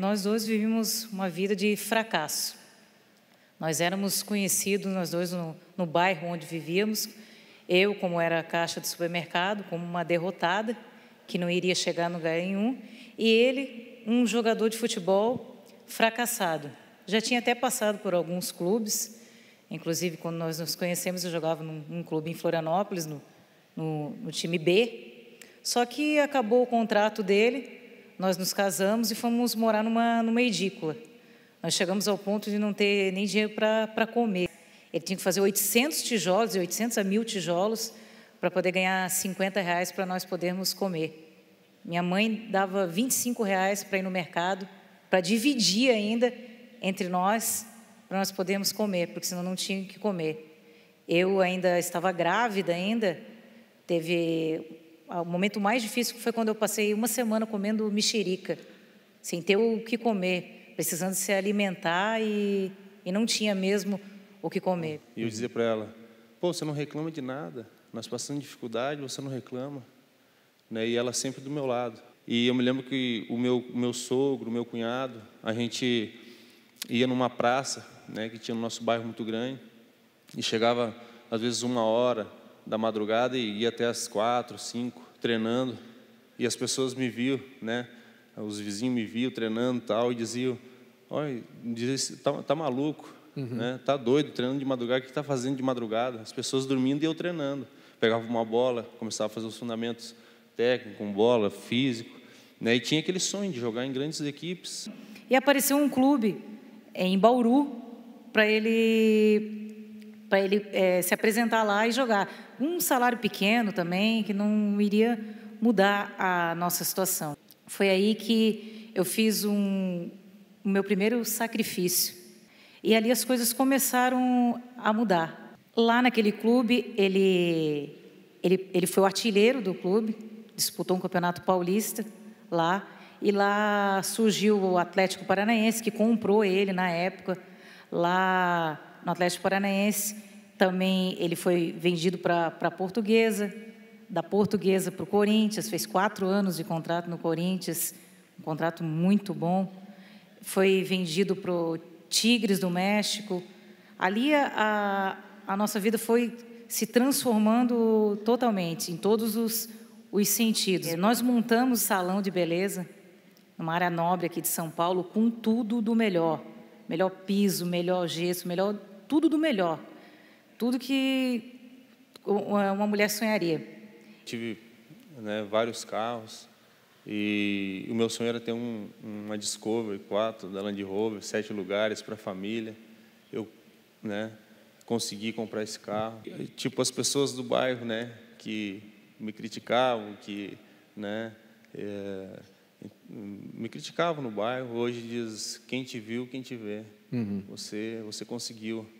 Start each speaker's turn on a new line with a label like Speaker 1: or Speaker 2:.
Speaker 1: Nós dois vivemos uma vida de fracasso. Nós éramos conhecidos, nós dois, no, no bairro onde vivíamos. Eu, como era a caixa de supermercado, como uma derrotada, que não iria chegar no lugar nenhum. E ele, um jogador de futebol fracassado. Já tinha até passado por alguns clubes, inclusive quando nós nos conhecemos, eu jogava num, clube em Florianópolis, no, no, no time B. Só que acabou o contrato dele nós nos casamos e fomos morar numa, numa edícula. Nós chegamos ao ponto de não ter nem dinheiro para comer. Ele tinha que fazer 800 tijolos, 800 a 1000 tijolos, para poder ganhar 50 reais para nós podermos comer. Minha mãe dava 25 reais para ir no mercado, para dividir ainda entre nós, para nós podermos comer, porque senão não tinha o que comer. Eu ainda estava grávida ainda, teve o momento mais difícil foi quando eu passei uma semana comendo mexerica, sem ter o que comer, precisando se alimentar e, e não tinha mesmo o que comer.
Speaker 2: E eu dizia para ela: pô, você não reclama de nada, nós passamos dificuldade, você não reclama. Né? E ela sempre do meu lado. E eu me lembro que o meu, meu sogro, o meu cunhado, a gente ia numa praça né, que tinha no nosso bairro muito grande e chegava às vezes uma hora, da madrugada e ia até as quatro, cinco, treinando. E as pessoas me viam, né? Os vizinhos me viam treinando tal, e diziam, olha, dizia, tá, tá maluco, uhum. né? Tá doido, treinando de madrugada, o que tá fazendo de madrugada? As pessoas dormindo e eu treinando. Pegava uma bola, começava a fazer os fundamentos técnicos, com bola, físico, né? E tinha aquele sonho de jogar em grandes equipes.
Speaker 1: E apareceu um clube é, em Bauru para ele para ele é, se apresentar lá e jogar. Um salário pequeno também, que não iria mudar a nossa situação. Foi aí que eu fiz um, o meu primeiro sacrifício. E ali as coisas começaram a mudar. Lá naquele clube, ele, ele, ele foi o artilheiro do clube, disputou um campeonato paulista lá. E lá surgiu o Atlético Paranaense, que comprou ele na época. Lá no Atlético Paranaense. Também ele foi vendido para a Portuguesa, da Portuguesa para o Corinthians, fez quatro anos de contrato no Corinthians, um contrato muito bom. Foi vendido para o Tigres do México. Ali a, a nossa vida foi se transformando totalmente, em todos os, os sentidos. Nós montamos salão de beleza, numa área nobre aqui de São Paulo, com tudo do melhor. Melhor piso, melhor gesso, melhor tudo do melhor, tudo que uma mulher sonharia. Tive
Speaker 2: né, vários carros e o meu sonho era ter um, uma Discovery 4 da Land Rover, sete lugares para a família. Eu né, consegui comprar esse carro. E, tipo, as pessoas do bairro né, que me criticavam, que né, é, me criticavam no bairro, hoje diz quem te viu, quem te vê. Uhum. Você, você conseguiu.